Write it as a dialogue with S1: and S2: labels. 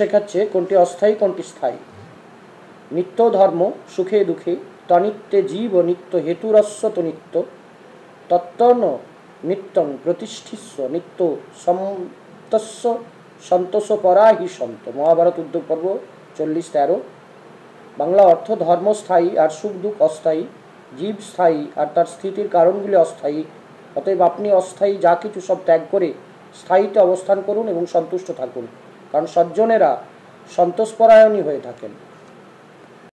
S1: শেখাচ্ছে কোনটি অস্থায়ী কোনটি স্থায়ী নিত্য ধর্ম সুখে দুঃখে তনিত্যে জীব নিত্য হেতুরস্ব তো নিত্য তত্তন নিত্যং প্রতিষ্ঠিস্ব নিত্য সন্তস্য সন্তোষ পরাহি হি সন্ত মহাভারত উদ্যোগ পর্ব চল্লিশ তেরো বাংলা অর্থ ধর্ম স্থায়ী আর সুখ দুঃখ অস্থায়ী জীব স্থায়ী আর তার স্থিতির কারণগুলি অস্থায়ী অতএব আপনি অস্থায়ী যা কিছু সব ত্যাগ করে স্থায়ীতে অবস্থান করুন এবং সন্তুষ্ট থাকুন কারণ সজ্জনেরা সন্তোষপরায়ণী হয়ে থাকেন